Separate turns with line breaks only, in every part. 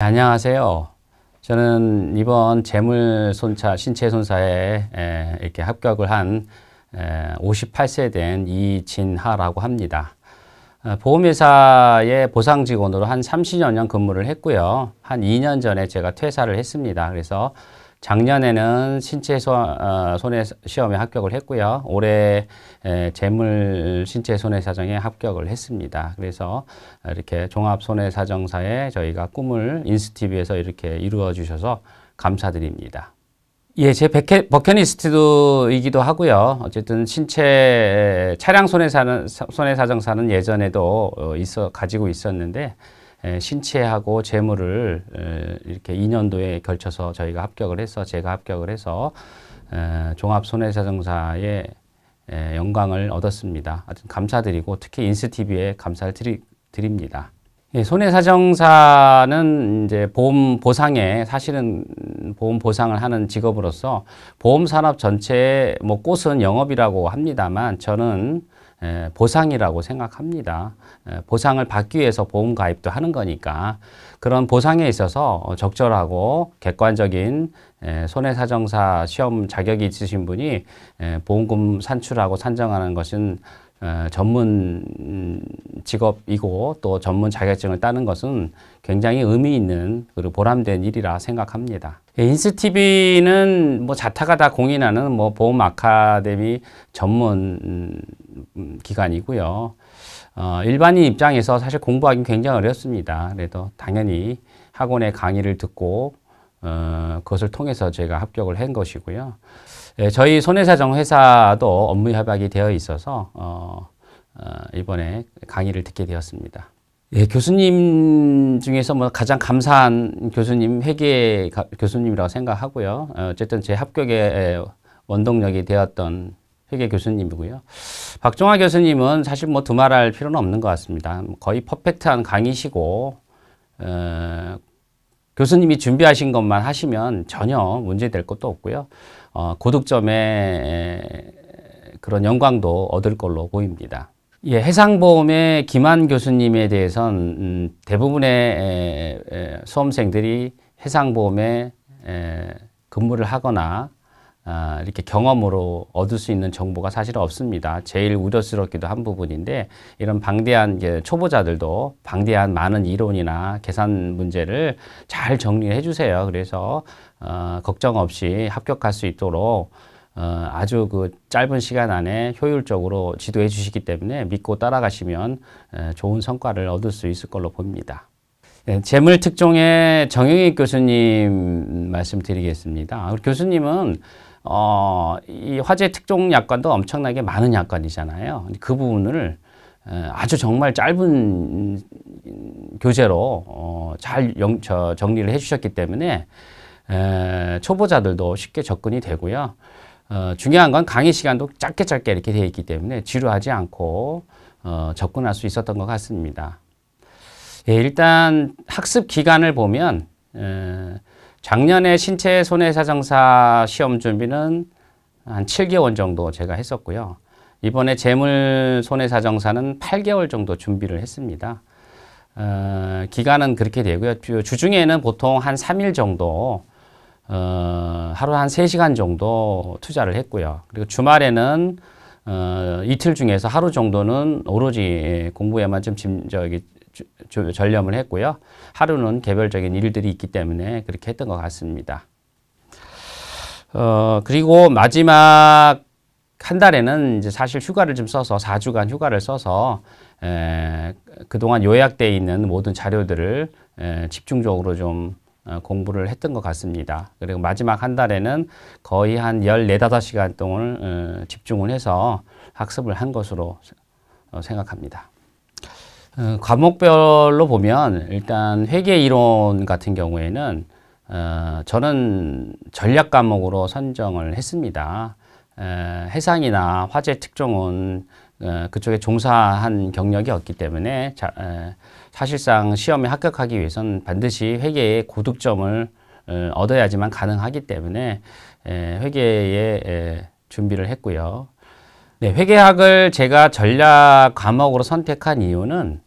네, 안녕하세요. 저는 이번 재물손차 신체손사에 이렇게 합격을 한 58세 된 이진하라고 합니다. 어, 보험회사의 보상직원으로 한 30여 년 근무를 했고요. 한 2년 전에 제가 퇴사를 했습니다. 그래서 작년에는 신체 어, 손해 시험에 합격을 했고요. 올해 재물 신체 손해 사정에 합격을 했습니다. 그래서 이렇게 종합 손해 사정사에 저희가 꿈을 인스티비에서 이렇게 이루어 주셔서 감사드립니다. 예, 제 백해, 버킷리스트이기도 하고요. 어쨌든 신체 차량 손해 사정사는 예전에도 어, 있어 가지고 있었는데 신체하고 재물을 이렇게 2년도에 걸쳐서 저희가 합격을 해서 제가 합격을 해서 종합손해사정사의 영광을 얻었습니다. 감사드리고 특히 인스티비에 감사를 드리, 드립니다. 예, 손해사정사는 이제 보험 보상에 사실은 보험 보상을 하는 직업으로서 보험 산업 전체의 뭐 꽃은 영업이라고 합니다만 저는 보상이라고 생각합니다. 보상을 받기 위해서 보험 가입도 하는 거니까 그런 보상에 있어서 어, 적절하고 객관적인 손해사정사 시험 자격이 있으신 분이 보험금 산출하고 산정하는 것은 어, 전문 직업이고 또 전문 자격증을 따는 것은 굉장히 의미 있는 그리고 보람된 일이라 생각합니다. 예, 인스TV는 뭐 자타가 다 공인하는 뭐 보험 아카데미 전문 음, 기간이고요. 어, 일반인 입장에서 사실 공부하기 굉장히 어렵습니다. 그래도 당연히 학원의 강의를 듣고 어, 그것을 통해서 제가 합격을 한 것이고요. 예, 저희 손해사정 회사도 업무 협약이 되어 있어서 어, 어, 이번에 강의를 듣게 되었습니다. 예, 교수님 중에서 뭐 가장 감사한 교수님 회계 교수님이라고 생각하고요. 어, 어쨌든 제 합격의 원동력이 되었던 회계 교수님이고요. 박종화 교수님은 사실 뭐 두말할 필요는 없는 것 같습니다. 거의 퍼펙트한 강의시고 어, 교수님이 준비하신 것만 하시면 전혀 문제될 것도 없고요. 어, 고득점의 그런 영광도 얻을 걸로 보입니다. 예, 해상보험의 김한 교수님에 대해선 음, 대부분의 수험생들이 해상보험 에, 근무를 하거나 아, 이렇게 경험으로 얻을 수 있는 정보가 사실 없습니다. 제일 우려스럽기도 한 부분인데 이런 방대한 초보자들도 방대한 많은 이론이나 계산 문제를 잘 정리해 주세요. 그래서 어, 걱정 없이 합격할 수 있도록 어, 아주 그 짧은 시간 안에 효율적으로 지도해 주시기 때문에 믿고 따라가시면 좋은 성과를 얻을 수 있을 걸로 봅니다. 예, 재물 특종의 정영익 교수님 말씀드리겠습니다. 아, 교수님은 어, 이 화재 특종 약관도 엄청나게 많은 약관이잖아요. 그 부분을 어, 아주 정말 짧은 교재로 어, 잘 영, 저, 정리를 해주셨기 때문에 에, 초보자들도 쉽게 접근이 되고요. 어, 중요한 건 강의 시간도 짧게 짧게 이렇게 되어 있기 때문에 지루하지 않고 어, 접근할 수 있었던 것 같습니다. 예, 일단 학습 기간을 보면 에, 작년에 신체 손해사정사 시험 준비는 한 7개월 정도 제가 했었고요. 이번에 재물 손해사정사는 8개월 정도 준비를 했습니다. 어, 기간은 그렇게 되고요. 주중에는 보통 한 3일 정도 어, 하루 한 3시간 정도 투자를 했고요. 그리고 주말에는 어, 이틀 중에서 하루 정도는 오로지 공부에만 좀 집, 저기 전념을 했고요. 하루는 개별적인 일들이 있기 때문에 그렇게 했던 것 같습니다. 어, 그리고 마지막 한 달에는 이제 사실 휴가를 좀 써서 사주간 휴가를 써서 에, 그동안 요약돼 있는 모든 자료들을 에, 집중적으로 좀 어, 공부를 했던 것 같습니다. 그리고 마지막 한 달에는 거의 한 열네 다섯 시간 동안 어, 집중을 해서 학습을 한 것으로 어, 생각합니다. 어, 과목별로 보면 일단 회계 이론 같은 경우에는 어, 저는 전략 과목으로 선정을 했습니다. 에, 어, 해상이나 화재 특종은 에, 어, 그쪽에 종사한 경력이 없기 때문에 자, 에, 사실상 시험에 합격하기 위해선 반드시 회계의 고득점을 얻어야지만 가능하기 때문에 에, 회계에 준비를 했고요. 네, 회계학을 제가 전략 과목으로 선택한 이유는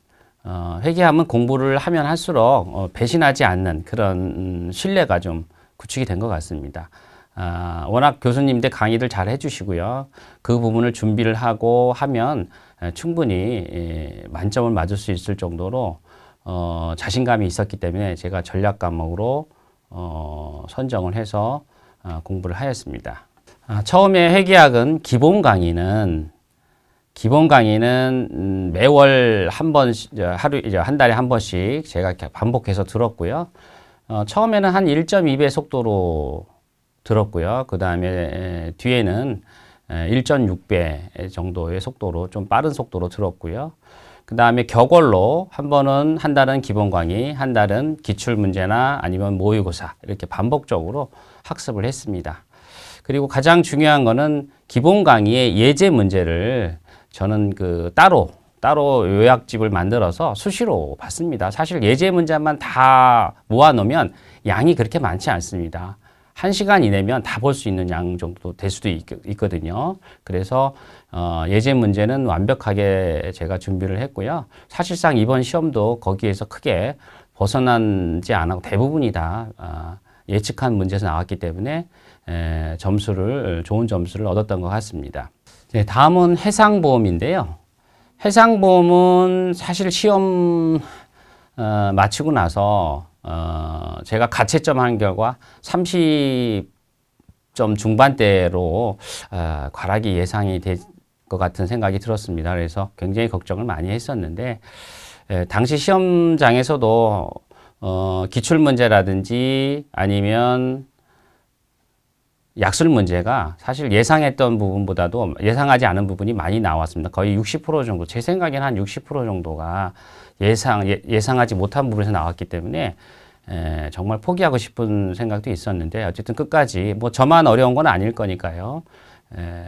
어, 회계하은 공부를 하면 할수록 어, 배신하지 않는 그런 신뢰가 좀 구축이 된 것 같습니다. 아, 워낙 교수님들 강의들 잘 해주시고요. 그 부분을 준비를 하고 하면 충분히 예, 만점을 맞을 수 있을 정도로 어, 자신감이 있었기 때문에 제가 전략 과목으로 어, 선정을 해서 어, 공부를 하였습니다. 아, 처음에 회계학은 기본 강의는 기본 강의는 음, 매월 한 번, 하루, 한 달에 한 번씩 제가 반복해서 들었고요. 어, 처음에는 한 1.2배 속도로 들었고요. 그 다음에 뒤에는 1.6배 정도의 속도로 좀 빠른 속도로 들었고요. 그 다음에 격월로 한 번은 한 달은 기본 강의, 한 달은 기출 문제나 아니면 모의고사 이렇게 반복적으로 학습을 했습니다. 그리고 가장 중요한 거는 기본 강의의 예제 문제를 저는 그 따로 따로 요약집을 만들어서 수시로 봤습니다. 사실 예제 문제만 다 모아놓으면 양이 그렇게 많지 않습니다. 한 시간 이내면 다 볼 수 있는 양 정도 될 수도 있, 거든요 그래서 어, 예제 문제는 완벽하게 제가 준비를 했고요. 사실상 이번 시험도 거기에서 크게 벗어나지 않았고 대부분이 다 어, 예측한 문제에서 나왔기 때문에 에, 점수를 좋은 점수를 얻었던 것 같습니다. 네, 다음은 해상보험인데요. 해상보험은 사실 시험 어, 마치고 나서 어, 제가 가채점한 결과 30점 중반대로 어, 과락이 예상이 될 것 같은 생각이 들었습니다. 그래서 굉장히 걱정을 많이 했었는데 에, 당시 시험장에서도 어, 기출 문제라든지 아니면 약술 문제가 사실 예상했던 부분보다도 예상하지 않은 부분이 많이 나왔습니다. 거의 60% 정도, 제 생각에는 한 60% 정도가 예상, 예, 상하지 못한 부분에서 나왔기 때문에 에, 정말 포기하고 싶은 생각도 있었는데 어쨌든 끝까지 뭐 저만 어려운 건 아닐 거니까요. 에,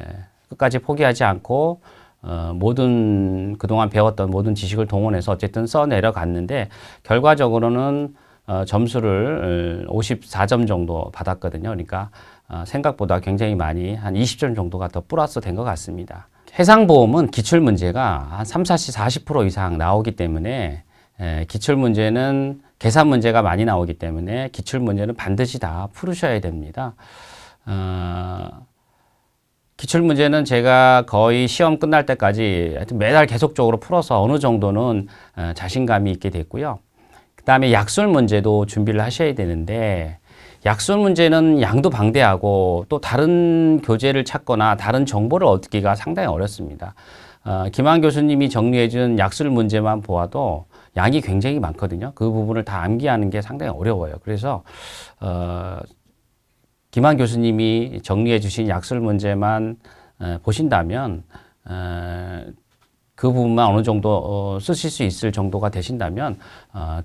끝까지 포기하지 않고 어, 모든 그동안 배웠던 모든 지식을 동원해서 어쨌든 써 내려갔는데 결과적으로는 어, 점수를 54점 어, 정도 받았거든요. 그러니까 어, 생각보다 굉장히 많이 한 20점 정도가 더 플러스 된 것 같습니다. 해상보험은 기출문제가 한 3, 40, 40% 이상 나오기 때문에 에, 예, 기출문제는 계산 문제가 많이 나오기 때문에 기출문제는 반드시 다 풀으셔야 됩니다. 어, 기출 문제는 제가 거의 시험 끝날 때까지 하여튼 매달 계속적으로 풀어서 어느 정도는 어, 자신감이 있게 됐고요. 그 다음에 약술 문제도 준비를 하셔야 되는데 약술 문제는 양도 방대하고 또 다른 교재를 찾거나 다른 정보를 얻기가 상당히 어렵습니다. 어, 김한 교수님이 정리해준 약술 문제만 보아도 양이 굉장히 많거든요. 그 부분을 다 암기하는 게 상당히 어려워요. 그래서 어, 김한 교수님이 정리해 주신 약술 문제만 어, 보신다면 어, 그 부분만 어느 정도 어, 쓰실 수 있을 정도가 되신다면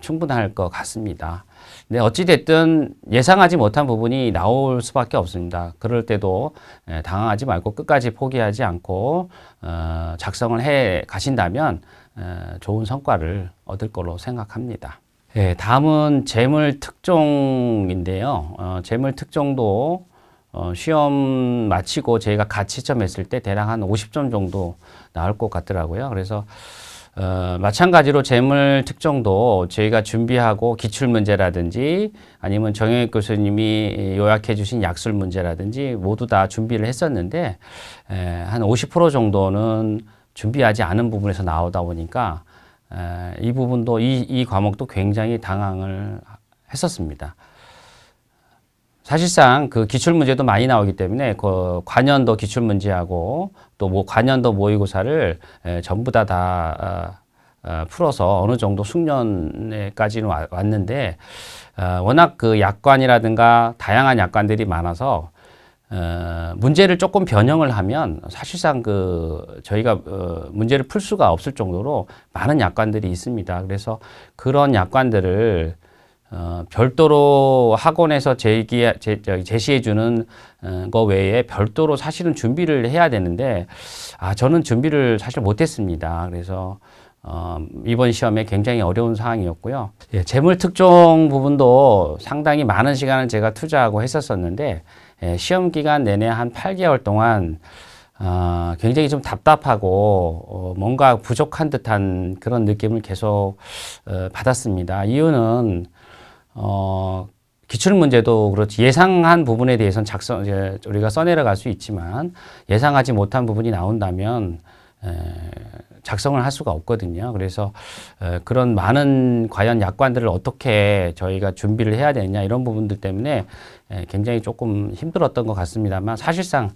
충분할 것 같습니다. 근데 어찌됐든 예상하지 못한 부분이 나올 수밖에 없습니다. 그럴 때도 예, 당황하지 말고 끝까지 포기하지 않고 작성을 해 가신다면 좋은 성과를 얻을 거로 생각합니다. 네, 다음은 재물 특종인데요. 어, 재물 특종도 어, 시험 마치고 저희가 가치점했을 때 대략 한 50점 정도 나올 것 같더라고요. 그래서 어, 마찬가지로 재물 특종도 저희가 준비하고 기출 문제라든지 아니면 정영익 교수님이 요약해 주신 약술 문제라든지 모두 다 준비를 했었는데 에, 예, 한50% 정도는 준비하지 않은 부분에서 나오다 보니까 이 부분도 이, 이 과목도 굉장히 당황을 했었습니다. 사실상 그 기출 문제도 많이 나오기 때문에 그 관연도 기출 문제하고 또 뭐 관연도 모의고사를 에, 전부 다다 다, 어, 어, 풀어서 어느 정도 숙련에까지는 왔는데 어, 워낙 그 약관이라든가 다양한 약관들이 많아서 어, 문제를 조금 변형을 하면 사실상 그 저희가 어, 문제를 풀 수가 없을 정도로 많은 약관들이 있습니다. 그래서 그런 약관들을 어, 별도로 학원에서 제기, 제, 제시해주는 어, 거 외에 별도로 사실은 준비를 해야 되는데, 아, 저는 준비를 사실 못했습니다. 그래서, 어, 이번 시험에 굉장히 어려운 상황이었고요. 예, 재물 특종 부분도 상당히 많은 시간을 제가 투자하고 했었었는데, 예, 시험 기간 내내 한 8개월 동안 어, 굉장히 좀 답답하고 어, 뭔가 부족한 듯한 그런 느낌을 계속 어, 받았습니다. 이유는 어, 기출 문제도 그렇지 예상한 부분에 대해서는 작성 우리가 써내려 갈수 있지만 예상하지 못한 부분이 나온다면 작성을 할 수가 없거든요. 그래서 그런 많은 과연 약관들을 어떻게 저희가 준비를 해야 되느냐 이런 부분들 때문에 굉장히 조금 힘들었던 것 같습니다만 사실상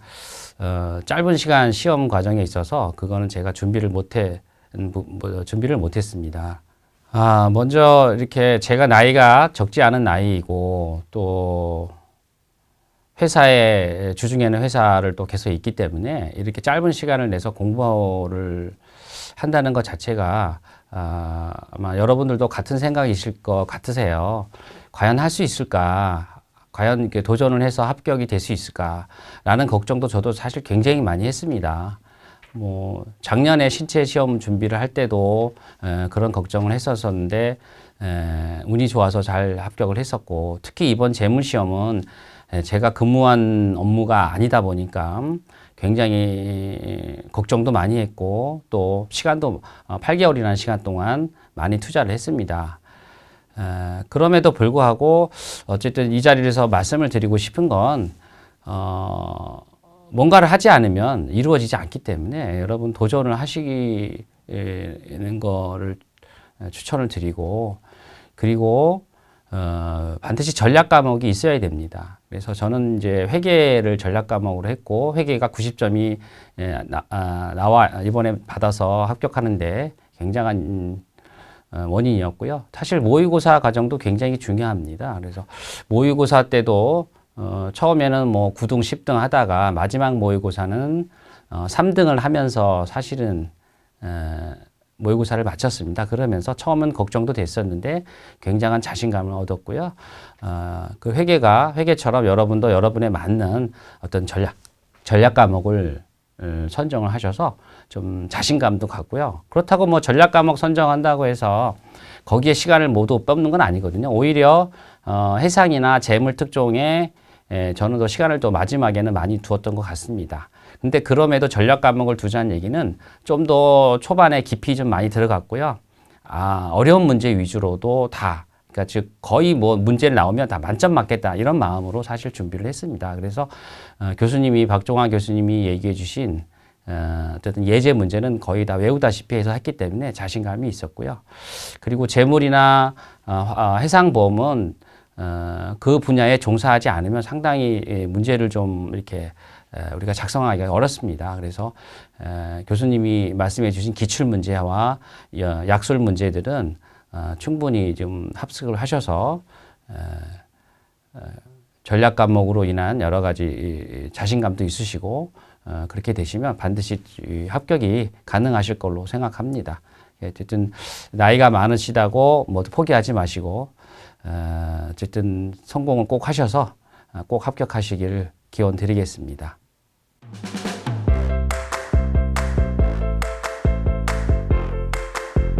어, 짧은 시간 시험 과정에 있어서 그거는 제가 준비를 못해 뭐, 뭐, 준비를 못했습니다. 아 먼저 이렇게 제가 나이가 적지 않은 나이이고 또 회사에 주중에는 회사를 또 계속 있기 때문에 이렇게 짧은 시간을 내서 공부를 한다는 것 자체가 아, 아마 여러분들도 같은 생각이실 것 같으세요. 과연 할 수 있을까? 과연 이렇게 도전을 해서 합격이 될 수 있을까라는 걱정도 저도 사실 굉장히 많이 했습니다. 뭐 작년에 신체 시험 준비를 할 때도 에, 그런 걱정을 했었었는데 에, 운이 좋아서 잘 합격을 했었고 특히 이번 재문 시험은 예, 제가 근무한 업무가 아니다 보니까 굉장히 걱정도 많이 했고 또 시간도 8개월이라는 어, 시간 동안 많이 투자를 했습니다. 어, 그럼에도 불구하고 어쨌든 이 자리에서 말씀을 드리고 싶은 건 어, 뭔가를 하지 않으면 이루어지지 않기 때문에 여러분 도전을 하시는 거를 추천을 드리고 그리고 어, 반드시 전략 과목이 있어야 됩니다. 그래서 저는 이제 회계를 전략 과목으로 했고 회계가 90점이 예, 나, 아, 나와 이번에 받아서 합격하는데 굉장한 어, 원인이었고요. 사실 모의고사 과정도 굉장히 중요합니다. 그래서 모의고사 때도 어, 처음에는 뭐 9등, 10등 하다가 마지막 모의고사는 어, 3등을 하면서 사실은 에, 모의고사를 마쳤습니다. 그러면서 처음은 걱정도 됐었는데 굉장한 자신감을 얻었고요. 어, 그 회계가 회계처럼 여러분도 여러분에 맞는 어떤 전략, 전략 과목을 어, 선정을 하셔서 좀 자신감도 갖고요. 그렇다고 뭐 전략 과목 선정한다고 해서 거기에 시간을 모두 뽑는 건 아니거든요. 오히려 어, 해상이나 재물 특종에 예, 저는 더 시간을 또 마지막에는 많이 두었던 것 같습니다. 근데 그럼에도 전략 과목을 두자는 얘기는 좀 더 초반에 깊이 좀 많이 들어갔고요. 아, 어려운 문제 위주로도 다 그러니까 즉 거의 뭐 문제를 나오면 다 만점 맞겠다 이런 마음으로 사실 준비를 했습니다. 그래서 어, 교수님이 박종환 교수님이 얘기해 주신 어, 어쨌든 예제 문제는 거의 다 외우다시피 해서 했기 때문에 자신감이 있었고요. 그리고 재물이나 어, 어 해상보험은 어, 그 분야에 종사하지 않으면 상당히 예, 문제를 좀 이렇게 우리가 작성하기가 어렵습니다. 그래서 교수님이 말씀해 주신 기출 문제와 약술 문제들은 어, 충분히 좀 합숙을 하셔서 전략 과목으로 인한 여러 가지 자신감도 있으시고 어, 그렇게 되시면 반드시 합격이 가능하실 걸로 생각합니다. 예, 어쨌든 나이가 많으시다고 모두 뭐 포기하지 마시고 어, 어쨌든 성공을 꼭 하셔서 꼭합격하시기 기원 드리겠습니다. Bye.